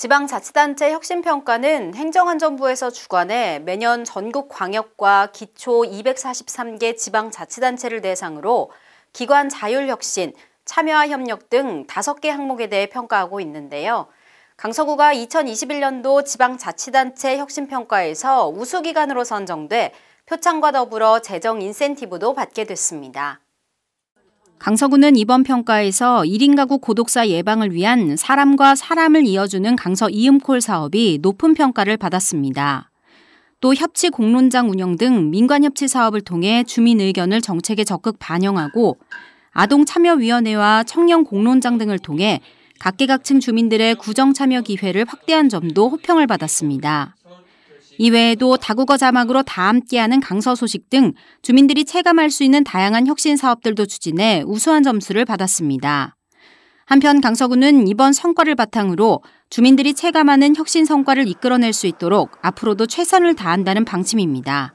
지방자치단체 혁신평가는 행정안전부에서 주관해 매년 전국 광역과 기초 243개 지방자치단체를 대상으로 기관 자율혁신, 참여와 협력 등 5개 항목에 대해 평가하고 있는데요. 강서구가 2021년도 지방자치단체 혁신평가에서 우수기관으로 선정돼 표창과 더불어 재정 인센티브도 받게 됐습니다. 강서구는 이번 평가에서 1인 가구 고독사 예방을 위한 사람과 사람을 이어주는 강서 이음콜 사업이 높은 평가를 받았습니다. 또 협치 공론장 운영 등 민관 협치 사업을 통해 주민 의견을 정책에 적극 반영하고 아동 참여위원회와 청년 공론장 등을 통해 각계각층 주민들의 구정 참여 기회를 확대한 점도 호평을 받았습니다. 이외에도 다국어 자막으로 다 함께하는 강서 소식 등 주민들이 체감할 수 있는 다양한 혁신 사업들도 추진해 우수한 점수를 받았습니다. 한편 강서구는 이번 성과를 바탕으로 주민들이 체감하는 혁신 성과를 이끌어낼 수 있도록 앞으로도 최선을 다한다는 방침입니다.